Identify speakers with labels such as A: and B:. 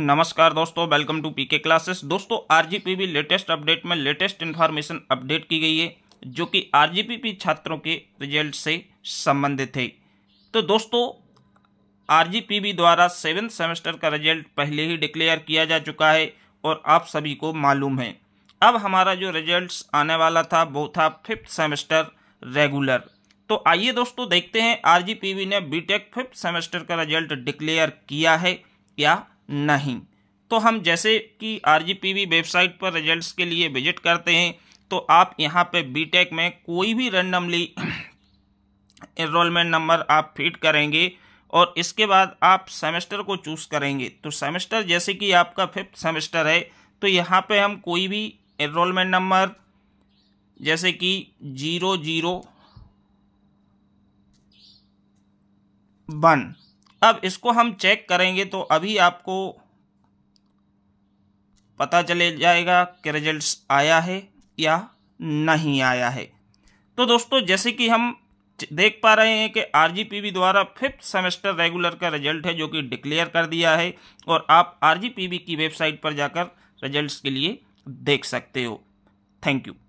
A: नमस्कार दोस्तों welcome to PK classes दोस्तों आरजीपीबी लेटेस्ट अपडेट में लेटेस्ट इन्फॉर्मेशन अपडेट की गई है जो कि आर छात्रों के रिजल्ट से संबंधित है तो दोस्तों आर द्वारा सेवन्थ सेमेस्टर का रिजल्ट पहले ही डिक्लेयर किया जा चुका है और आप सभी को मालूम है अब हमारा जो रिजल्ट आने वाला था वो था फिफ्थ सेमेस्टर रेगुलर तो आइए दोस्तों देखते हैं आर ने बी फिफ्थ सेमेस्टर का रिजल्ट डिक्लेयर किया है क्या नहीं तो हम जैसे कि आर वेबसाइट पर रिजल्ट्स के लिए विजिट करते हैं तो आप यहाँ पे बी में कोई भी रैंडमली इनरोलमेंट नंबर आप फीड करेंगे और इसके बाद आप सेमेस्टर को चूज़ करेंगे तो सेमेस्टर जैसे कि आपका फिफ्थ सेमेस्टर है तो यहाँ पे हम कोई भी इनरोलमेंट नंबर जैसे कि जीरो जीरो वन अब इसको हम चेक करेंगे तो अभी आपको पता चले जाएगा कि रिजल्ट्स आया है या नहीं आया है तो दोस्तों जैसे कि हम देख पा रहे हैं कि आर द्वारा फिफ्थ सेमेस्टर रेगुलर का रिजल्ट है जो कि डिक्लेयर कर दिया है और आप आर की वेबसाइट पर जाकर रिजल्ट्स के लिए देख सकते हो थैंक यू